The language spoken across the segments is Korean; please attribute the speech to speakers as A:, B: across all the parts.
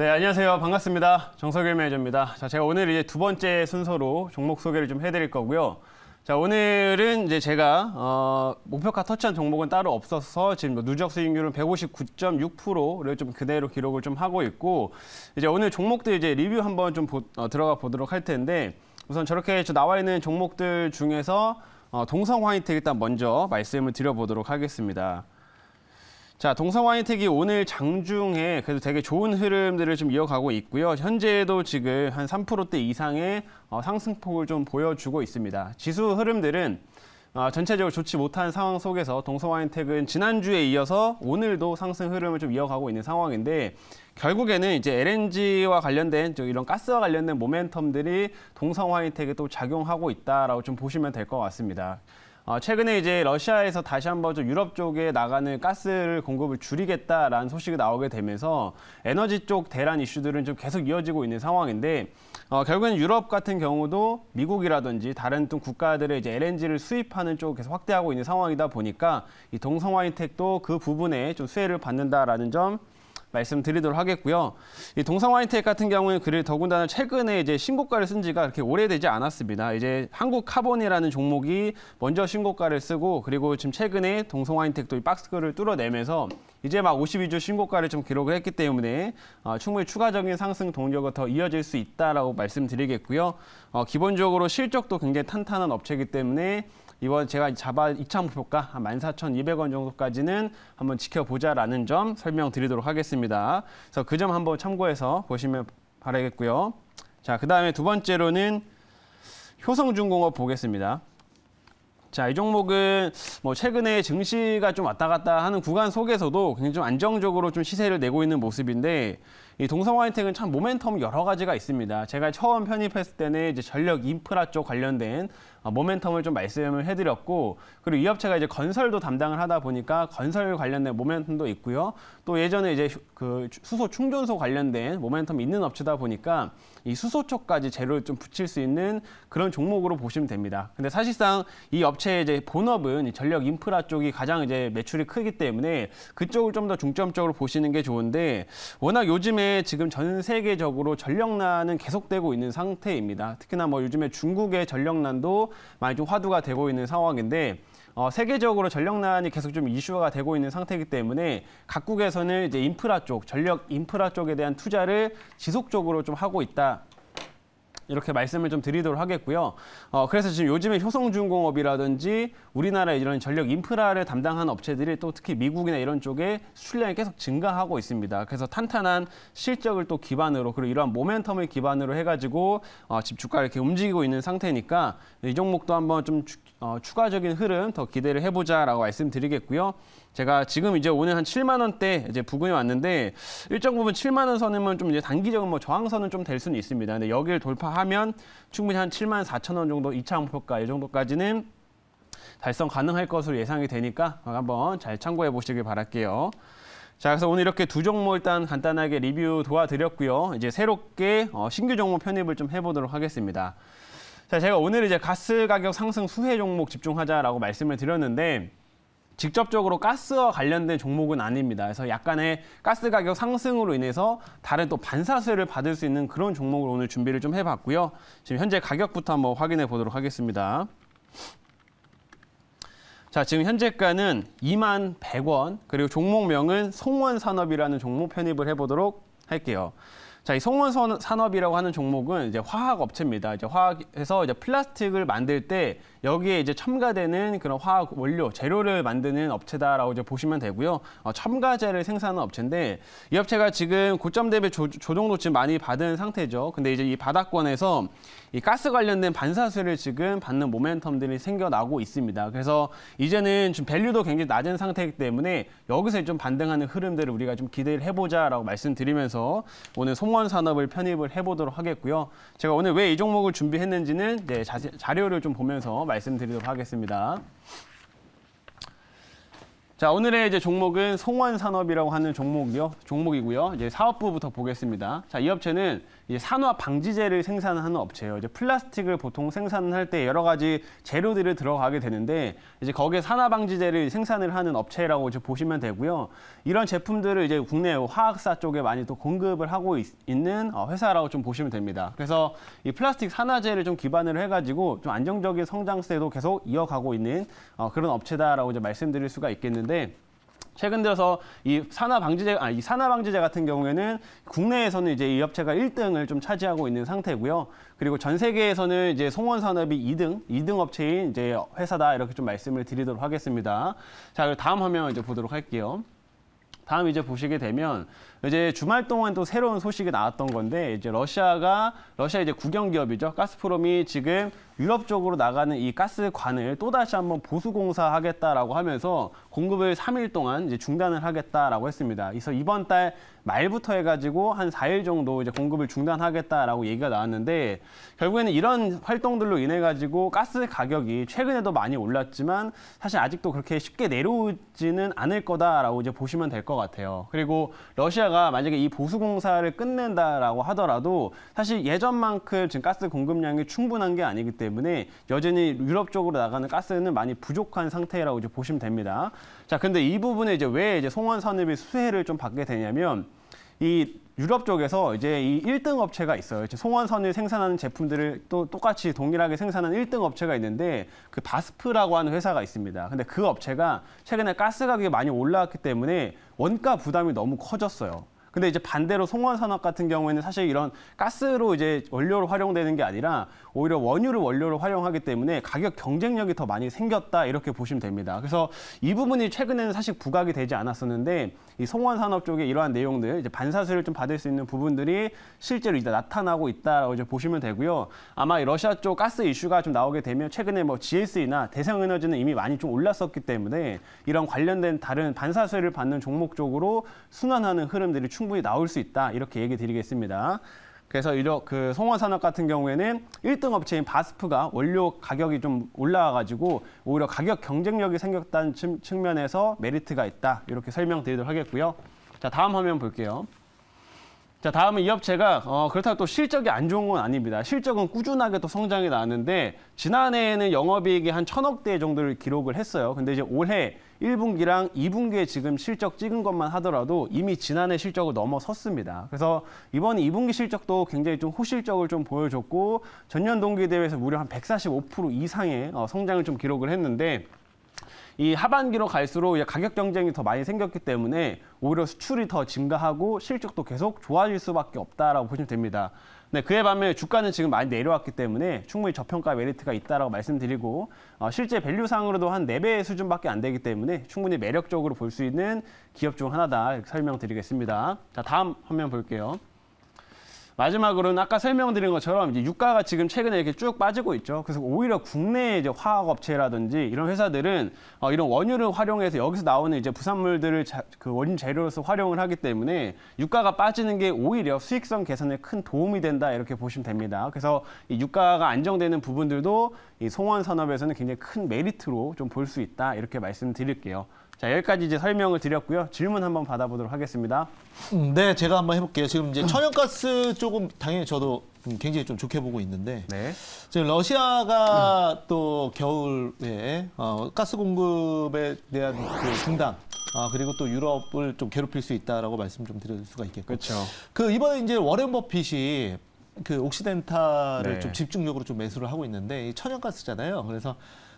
A: 네, 안녕하세요. 반갑습니다. 정석일 매니저입니다. 자, 제가 오늘 이제 두 번째 순서로 종목 소개를 좀 해드릴 거고요. 자, 오늘은 이제 제가, 어, 목표가 터치한 종목은 따로 없어서 지금 뭐 누적 수익률은 159.6%를 좀 그대로 기록을 좀 하고 있고, 이제 오늘 종목들 이제 리뷰 한번 좀 보, 어, 들어가 보도록 할 텐데, 우선 저렇게 나와 있는 종목들 중에서 어, 동성 화이트 일단 먼저 말씀을 드려보도록 하겠습니다. 자, 동서와인텍이 오늘 장중에 그래도 되게 좋은 흐름들을 좀 이어가고 있고요. 현재도 지금 한 3%대 이상의 어, 상승폭을 좀 보여주고 있습니다. 지수 흐름들은 어, 전체적으로 좋지 못한 상황 속에서 동서와인텍은 지난주에 이어서 오늘도 상승 흐름을 좀 이어가고 있는 상황인데 결국에는 이제 LNG와 관련된 이런 가스와 관련된 모멘텀들이 동서와인텍에또 작용하고 있다라고 좀 보시면 될 것 같습니다. 어, 최근에 이제 러시아에서 다시 한 번 좀 유럽 쪽에 나가는 가스를 공급을 줄이겠다라는 소식이 나오게 되면서 에너지 쪽 대란 이슈들은 좀 계속 이어지고 있는 상황인데 어, 결국엔 유럽 같은 경우도 미국이라든지 다른 또 국가들의 이제 LNG를 수입하는 쪽을 계속 확대하고 있는 상황이다 보니까 이 동성화 혜택도 그 부분에 좀 수혜를 받는다라는 점 말씀드리도록 하겠고요. 이 동상 와인텍 같은 경우에 그를 더군다나 최근에 이제 신고가를 쓴 지가 그렇게 오래되지 않았습니다. 이제 한국 카본이라는 종목이 먼저 신고가를 쓰고 그리고 지금 최근에 동성 와인텍도 이 박스를 뚫어내면서 이제 막 52주 신고가를 좀 기록을 했기 때문에 어, 충분히 추가적인 상승 동력은 더 이어질 수 있다라고 말씀드리겠고요. 어, 기본적으로 실적도 굉장히 탄탄한 업체이기 때문에 이번 제가 잡아 2차 목표가 14,200원 정도까지는 한번 지켜보자라는 점 설명드리도록 하겠습니다. 그래서 그 점 한번 참고해서 보시면 바라겠고요. 자, 그 다음에 두 번째로는 효성중공업 보겠습니다. 자, 이 종목은 뭐 최근에 증시가 좀 왔다 갔다 하는 구간 속에서도 굉장히 좀 안정적으로 좀 시세를 내고 있는 모습인데 이 동성화인텍은 참 모멘텀 여러 가지가 있습니다. 제가 처음 편입했을 때는 이제 전력 인프라 쪽 관련된 어, 모멘텀을 좀 말씀을 해드렸고 그리고 이 업체가 이제 건설도 담당을 하다 보니까 건설 관련된 모멘텀도 있고요. 또 예전에 이제 그 수소 충전소 관련된 모멘텀이 있는 업체다 보니까 이 수소 쪽까지 재료를 좀 붙일 수 있는 그런 종목으로 보시면 됩니다. 근데 사실상 이 업체의 이제 본업은 전력 인프라 쪽이 가장 이제 매출이 크기 때문에 그쪽을 좀 더 중점적으로 보시는 게 좋은데 워낙 요즘에 지금 전 세계적으로 전력난은 계속되고 있는 상태입니다. 특히나 뭐 요즘에 중국의 전력난도 많이 좀 화두가 되고 있는 상황인데 어, 세계적으로 전력난이 계속 좀 이슈화가 되고 있는 상태이기 때문에 각국에서는 이제 인프라 쪽, 전력 인프라 쪽에 대한 투자를 지속적으로 좀 하고 있다. 이렇게 말씀을 좀 드리도록 하겠고요. 어, 그래서 지금 요즘에 효성중공업이라든지 우리나라 이런 전력 인프라를 담당한 업체들이 또 특히 미국이나 이런 쪽에 수출량이 계속 증가하고 있습니다. 그래서 탄탄한 실적을 또 기반으로 그리고 이러한 모멘텀을 기반으로 해가지고 어, 집 주가가 이렇게 움직이고 있는 상태니까 이 종목도 한번 좀 추, 어, 추가적인 흐름 더 기대를 해보자라고 말씀드리겠고요. 제가 지금 이제 오늘 한 7만 원대 이제 부근에 왔는데 일정 부분 7만 원 선이면 좀 이제 단기적인 뭐 저항선은 좀 될 수는 있습니다. 근데 여기를 돌파하면 충분히 한 7만 4천 원 정도 2차 목표가 이 정도까지는 달성 가능할 것으로 예상이 되니까 한번 잘 참고해 보시길 바랄게요. 자, 그래서 오늘 이렇게 두 종목 일단 간단하게 리뷰 도와드렸고요. 이제 새롭게 어, 신규 종목 편입을 좀 해보도록 하겠습니다. 자, 제가 오늘 이제 가스 가격 상승 수혜 종목 집중하자라고 말씀을 드렸는데 직접적으로 가스와 관련된 종목은 아닙니다. 그래서 약간의 가스 가격 상승으로 인해서 다른 또 반사세를 받을 수 있는 그런 종목을 오늘 준비를 좀 해봤고요. 지금 현재 가격부터 한번 확인해 보도록 하겠습니다. 자, 지금 현재가는 2만 100원, 그리고 종목명은 송원산업이라는 종목 편입을 해보도록 할게요. 자, 이 송원 산업이라고 하는 종목은 이제 화학 업체입니다. 이제 화학에서 이제 플라스틱을 만들 때 여기에 이제 첨가되는 그런 화학 원료, 재료를 만드는 업체다라고 이제 보시면 되고요. 어, 첨가제를 생산하는 업체인데 이 업체가 지금 고점 대비 조, 조정도 지금 많이 받은 상태죠. 근데 이제 이 바닥권에서 이 가스 관련된 반사수를 지금 받는 모멘텀들이 생겨나고 있습니다. 그래서 이제는 좀 밸류도 굉장히 낮은 상태이기 때문에 여기서 좀 반등하는 흐름들을 우리가 좀 기대를 해보자라고 말씀드리면서 오늘 송원 산업을 편입을 해보도록 하겠고요. 제가 오늘 왜 이 종목을 준비했는지는 이제 자, 자료를 좀 보면서 말씀드리도록 하겠습니다. 자, 오늘의 이제 종목은 송원산업이라고 하는 종목이요. 종목이고요. 이제 사업부부터 보겠습니다. 자, 이 업체는 이제 산화 방지제를 생산하는 업체예요. 이제 플라스틱을 보통 생산할 때 여러 가지 재료들을 들어가게 되는데 이제 거기에 산화 방지제를 생산을 하는 업체라고 이제 보시면 되고요. 이런 제품들을 이제 국내 화학사 쪽에 많이 또 공급을 하고 있, 는 어, 회사라고 좀 보시면 됩니다. 그래서 이 플라스틱 산화제를 좀 기반으로 해가지고 좀 안정적인 성장세도 계속 이어가고 있는 어, 그런 업체다라고 이제 말씀드릴 수가 있겠는데. 최근 들어서 이 산화 방지제 아 이 산화 방지제 같은 경우에는 국내에서는 이제 이 업체가 1등을 좀 차지하고 있는 상태고요. 그리고 전 세계에서는 이제 송원 산업이 2등, 2등 업체인 이제 회사다 이렇게 좀 말씀을 드리도록 하겠습니다. 자, 그 다음 화면 이제 보도록 할게요. 다음 이제 보시게 되면 이제 주말 동안 또 새로운 소식이 나왔던 건데 이제 러시아가 러시아 이제 국영 기업이죠. 가스프롬이 지금 유럽 쪽으로 나가는 이 가스관을 또 다시 한번 보수 공사하겠다라고 하면서 공급을 3일 동안 이제 중단을 하겠다라고 했습니다. 그래서 이번 달 말부터 해가지고 한 4일 정도 이제 공급을 중단하겠다라고 얘기가 나왔는데 결국에는 이런 활동들로 인해 가지고 가스 가격이 최근에도 많이 올랐지만 사실 아직도 그렇게 쉽게 내려오지는 않을 거다라고 이제 보시면 될 것 같아요. 같아요. 그리고 러시아가 만약에 이 보수공사를 끝낸다라고 하더라도 사실 예전만큼 지금 가스 공급량이 충분한 게 아니기 때문에 여전히 유럽 쪽으로 나가는 가스는 많이 부족한 상태라고 이제 보시면 됩니다. 자, 근데 이 부분에 이제 왜 이제 송원 산업이 수혜를 좀 받게 되냐면 이 유럽 쪽에서 이제 이 1등 업체가 있어요. 이제 송원선을 생산하는 제품들을 또 똑같이 동일하게 생산하는 1등 업체가 있는데 그 바스프라고 하는 회사가 있습니다. 근데 그 업체가 최근에 가스 가격이 많이 올라왔기 때문에 원가 부담이 너무 커졌어요. 근데 이제 반대로 송원 산업 같은 경우에는 사실 이런 가스로 이제 원료로 활용되는 게 아니라 오히려 원유를 원료로 활용하기 때문에 가격 경쟁력이 더 많이 생겼다 이렇게 보시면 됩니다. 그래서 이 부분이 최근에는 사실 부각이 되지 않았었는데 이 송원 산업 쪽에 이러한 내용들 이제 반사수를 좀 받을 수 있는 부분들이 실제로 이제 나타나고 있다라고 이제 보시면 되고요. 아마 러시아 쪽 가스 이슈가 좀 나오게 되면 최근에 뭐 GS나 대성에너지는 이미 많이 좀 올랐었기 때문에 이런 관련된 다른 반사수를 받는 종목 쪽으로 순환하는 흐름들이 충분히 충분히 나올 수 있다 이렇게 얘기 드리겠습니다. 그래서 이런 그 송화산업 같은 경우에는 1등 업체인 바스프가 원료 가격이 좀 올라와가지고 오히려 가격 경쟁력이 생겼다는 측면에서 메리트가 있다 이렇게 설명드리도록 하겠고요. 자 다음 화면 볼게요. 자, 다음은 이 업체가 어, 그렇다고 또 실적이 안 좋은 건 아닙니다. 실적은 꾸준하게 또 성장이 나는데 왔 지난해에는 영업이익이 한 천억 대 정도를 기록을 했어요. 근데 이제 올해 1분기랑 2분기에 지금 실적 찍은 것만 하더라도 이미 지난해 실적을 넘어섰습니다. 그래서 이번 2분기 실적도 굉장히 좀 호실적을 좀 보여줬고 전년 동기 대비해서 무려 한 145% 이상의 어, 성장을 좀 기록을 했는데 이 하반기로 갈수록 가격 경쟁이 더 많이 생겼기 때문에 오히려 수출이 더 증가하고 실적도 계속 좋아질 수밖에 없다라고 보시면 됩니다. 네, 그에 반면 주가는 지금 많이 내려왔기 때문에 충분히 저평가 메리트가 있다라고 말씀드리고 어, 실제 밸류상으로도 한4배 수준밖에 안 되기 때문에 충분히 매력적으로 볼 수 있는 기업 중 하나다 이렇게 설명드리겠습니다. 자, 다음 화면 볼게요. 마지막으로는 아까 설명드린 것처럼 이제 유가가 지금 최근에 이렇게 쭉 빠지고 있죠. 그래서 오히려 국내 이제 화학 업체라든지 이런 회사들은 어, 이런 원유를 활용해서 여기서 나오는 이제 부산물들을 자, 그 원인 재료로서 활용을 하기 때문에 유가가 빠지는 게 오히려 수익성 개선에 큰 도움이 된다 이렇게 보시면 됩니다. 그래서 이 유가가 안정되는 부분들도 이 송원 산업에서는 굉장히 큰 메리트로 좀 볼 수 있다 이렇게 말씀드릴게요. 자, 여기까지 이제 설명을 드렸고요. 질문 한번 받아보도록 하겠습니다. 음, 네, 제가 한번 해볼게요. 지금 이제 천연가스 조금 당연히 저도 음, 굉장히 좀 좋게 보고 있는데 네. 지금 러시아가 음. 또 겨울에 어, 가스 공급에 대한 그 중단 아 그리고 또 유럽을 좀 괴롭힐 수 있다라고 말씀 좀 드릴 수가 있겠고 그렇죠. 그 이번에 이제 워렌 버핏이 그 옥시덴탈을 네. 좀 집중적으로 좀 매수를 하고 있는데 이 천연가스잖아요. 그래서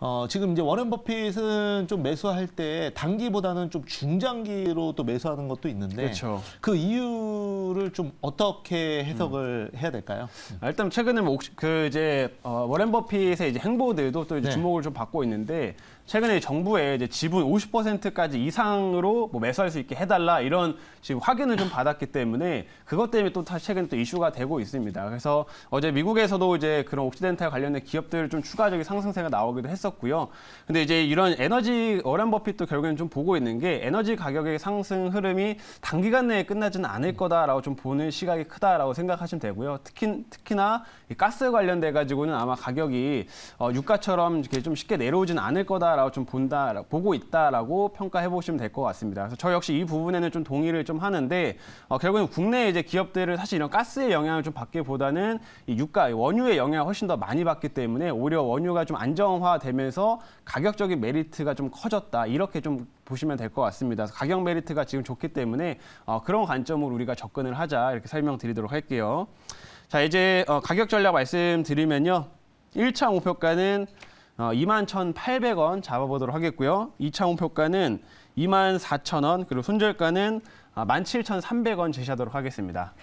A: 어, 지금 이제 워렌 버핏은 좀 매수할 때 단기보다는 좀 중장기로 또 매수하는 것도 있는데 그렇죠. 그 이유를 좀 어떻게 해석을 음. 해야 될까요? 아, 일단 최근에 뭐그 이제 어, 워렌 버핏의 이제 행보들도 또 이제 네. 주목을 좀 받고 있는데 최근에 정부에 이제 지분 50%까지 이상으로 뭐 매수할 수 있게 해달라 이런 지금 확인을 좀 받았기 때문에 그것 때문에 또 최근 또 이슈가 되고 있습니다. 그래서 어제 미국에서도 이제 그런 옥시덴탈 관련된 기업들 좀 추가적인 상승세가 나오기도 했었고요. 근데 이제 이런 에너지 워렌 버핏도 결국엔 좀 보고 있는 게 에너지 가격의 상승 흐름이 단기간 내에 끝나지는 않을 거다라고 좀 보는 시각이 크다라고 생각하시면 되고요. 특히 특히나 가스 관련돼 가지고는 아마 가격이 어, 유가처럼 이렇게 좀 쉽게 내려오지는 않을 거다. 있다라고 좀 본다, 보고 있다라고 평가해 보시면 될 것 같습니다. 그래서 저 역시 이 부분에는 좀 동의를 좀 하는데 어, 결국엔 국내 이제 기업들을 사실 이런 가스의 영향을 좀 받기보다는 이 유가, 원유의 영향을 훨씬 더 많이 받기 때문에 오히려 원유가 좀 안정화되면서 가격적인 메리트가 좀 커졌다 이렇게 좀 보시면 될 것 같습니다. 가격 메리트가 지금 좋기 때문에 어, 그런 관점으로 우리가 접근을 하자 이렇게 설명드리도록 할게요. 자 이제 어, 가격 전략 말씀드리면요. 1차 목표가는 어, 21,800원 잡아보도록 하겠고요. 2차 홍표가는 24,000원, 그리고 손절가는 17,300원 아, 제시하도록 하겠습니다.